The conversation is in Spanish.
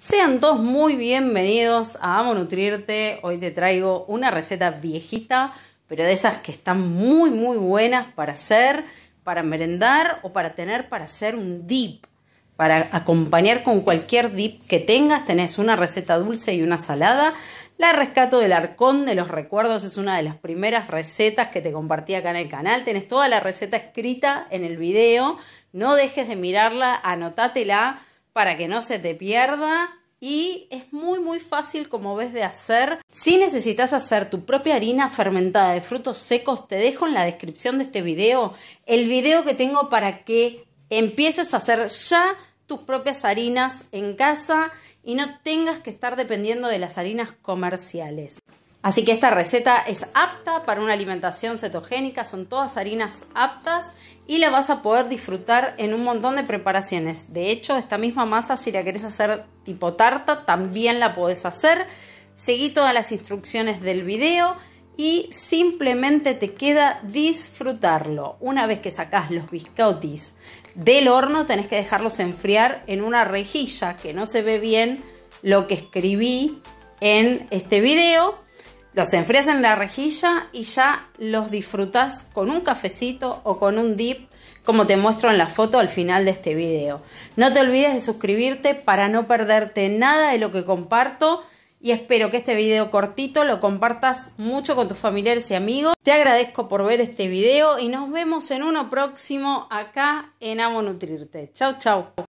Sean todos muy bienvenidos a Amo Nutrirte. Hoy te traigo una receta viejita, pero de esas que están muy muy buenas para hacer, para merendar o para tener para hacer un dip. Para acompañar con cualquier dip que tengas, tenés una receta dulce y una salada. La rescato del arcón de los recuerdos es una de las primeras recetas que te compartí acá en el canal. Tenés toda la receta escrita en el video. No dejes de mirarla, anótatela para que no se te pierda y es muy muy fácil como ves de hacer. Si necesitas hacer tu propia harina fermentada de frutos secos, te dejo en la descripción de este video el video que tengo para que empieces a hacer ya tus propias harinas en casa y no tengas que estar dependiendo de las harinas comerciales. Así que esta receta es apta para una alimentación cetogénica, son todas harinas aptas y la vas a poder disfrutar en un montón de preparaciones. De hecho, esta misma masa, si la querés hacer tipo tarta, también la podés hacer. Seguí todas las instrucciones del video y simplemente te queda disfrutarlo. Una vez que sacás los biscotis del horno, tenés que dejarlos enfriar en una rejilla que no se ve bien lo que escribí en este video los enfrías en la rejilla y ya los disfrutas con un cafecito o con un dip, como te muestro en la foto al final de este video. No te olvides de suscribirte para no perderte nada de lo que comparto y espero que este video cortito lo compartas mucho con tus familiares y amigos. Te agradezco por ver este video y nos vemos en uno próximo acá en Amo Nutrirte. Chau, chau.